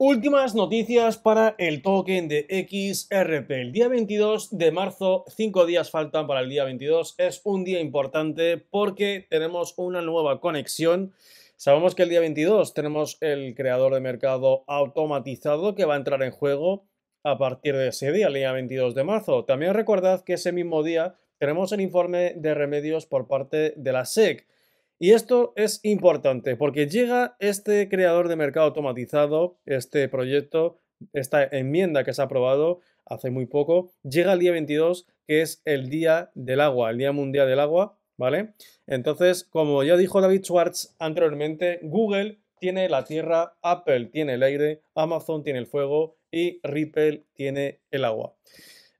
Últimas noticias para el token de XRP. El día 22 de marzo, cinco días faltan para el día 22, es un día importante porque tenemos una nueva conexión. Sabemos que el día 22 tenemos el creador de mercado automatizado que va a entrar en juego a partir de ese día, el día 22 de marzo. También recordad que ese mismo día tenemos el informe de remedios por parte de la SEC. Y esto es importante porque llega este creador de mercado automatizado, este proyecto, esta enmienda que se ha aprobado hace muy poco, llega el día 22, que es el Día del Agua, el Día Mundial del Agua, ¿vale? Entonces, como ya dijo David Schwartz anteriormente, Google tiene la tierra, Apple tiene el aire, Amazon tiene el fuego y Ripple tiene el agua.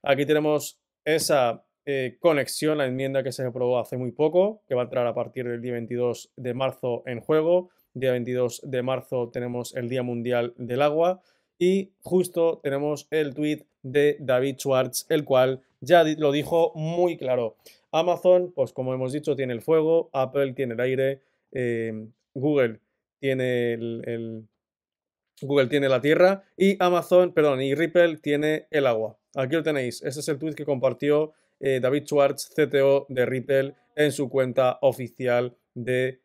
Aquí tenemos esa eh, conexión, la enmienda que se aprobó hace muy poco, que va a entrar a partir del día 22 de marzo en juego. Día 22 de marzo tenemos el Día Mundial del Agua y justo tenemos el tweet de David Schwartz, el cual ya lo dijo muy claro. Amazon, pues como hemos dicho, tiene el fuego, Apple tiene el aire, eh, Google tiene el, Google tiene la tierra y Amazon, perdón, y Ripple tiene el agua. Aquí lo tenéis. Ese es el tweet que compartió eh, David Schwartz, CTO de Ripple en su cuenta oficial de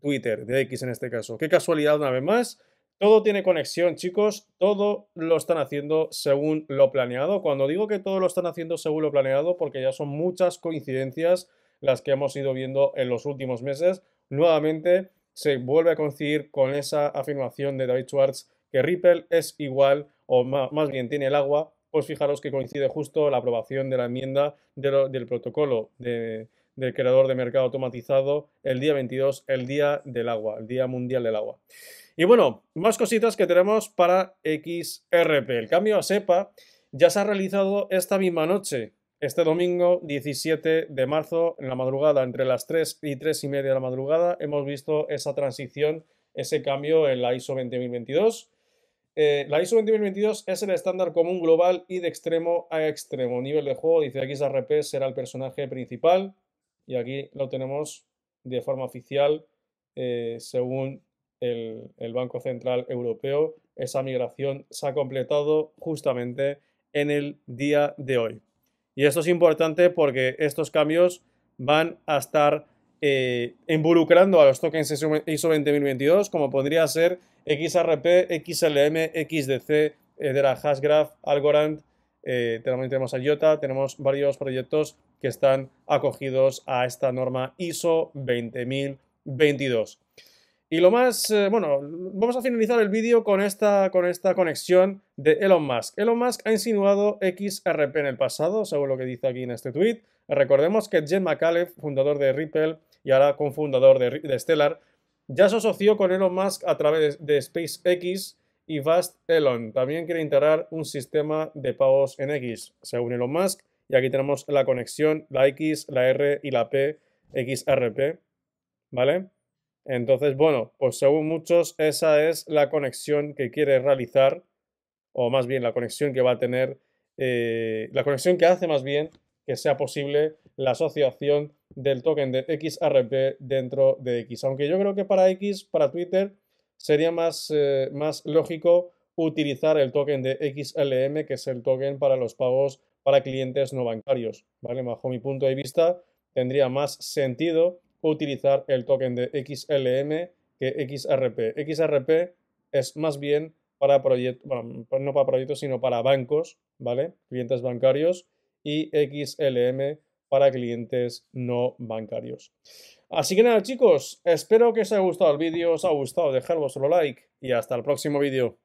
Twitter, de X en este caso. Qué casualidad una vez más. Todo tiene conexión, chicos. Todo lo están haciendo según lo planeado. Cuando digo que todo lo están haciendo según lo planeado, porque ya son muchas coincidencias las que hemos ido viendo en los últimos meses. Nuevamente se vuelve a coincidir con esa afirmación de David Schwartz que Ripple es igual, o más bien tiene el agua pues fijaros que coincide justo la aprobación de la enmienda del protocolo del creador de mercado automatizado el día 22, el día del agua, el día mundial del agua. Y bueno, más cositas que tenemos para XRP. El cambio a SEPA ya se ha realizado esta misma noche, este domingo 17 de marzo, en la madrugada, entre las 3 y 3 y media de la madrugada, hemos visto esa transición, ese cambio en la ISO 20022 eh, la ISO 2022 es el estándar común global y de extremo a extremo. Nivel de juego, dice aquí XRP será el personaje principal y aquí lo tenemos de forma oficial eh, según el, el, Banco Central Europeo. Esa migración se ha completado justamente en el día de hoy. Y esto es importante porque estos cambios van a estar eh, involucrando a los tokens ISO 20022, como podría ser XRP, XLM, XDC, eh, la Hashgraph, Algorand, eh, tenemos a IOTA, tenemos varios proyectos que están acogidos a esta norma ISO 20022. Y lo más, eh, bueno, vamos a finalizar el vídeo con esta, con esta conexión de Elon Musk. Elon Musk ha insinuado XRP en el pasado, según lo que dice aquí en este tweet. Recordemos que Jen McAuliffe, fundador de Ripple y ahora cofundador de, de Stellar, ya se asoció con Elon Musk a través de SpaceX y Vast Elon. También quiere integrar un sistema de pagos en X, según Elon Musk. Y aquí tenemos la conexión, la X, la R y la P, XRP. ¿Vale? Entonces, bueno, pues según muchos, esa es la conexión que quiere realizar, o más bien la conexión que va a tener, eh, la conexión que hace más bien que sea posible la asociación del token de XRP dentro de X. Aunque yo creo que para X, para Twitter, sería más, eh, más lógico utilizar el token de XLM, que es el token para los pagos para clientes no bancarios. ¿vale? Bajo mi punto de vista, tendría más sentido utilizar el token de XLM que XRP. XRP es más bien para proyectos, pues no para proyectos, sino para bancos, ¿vale? Clientes bancarios y XLM para clientes no bancarios. Así que nada chicos, espero que os haya gustado el vídeo, os ha gustado, dejad vuestro like y hasta el próximo vídeo.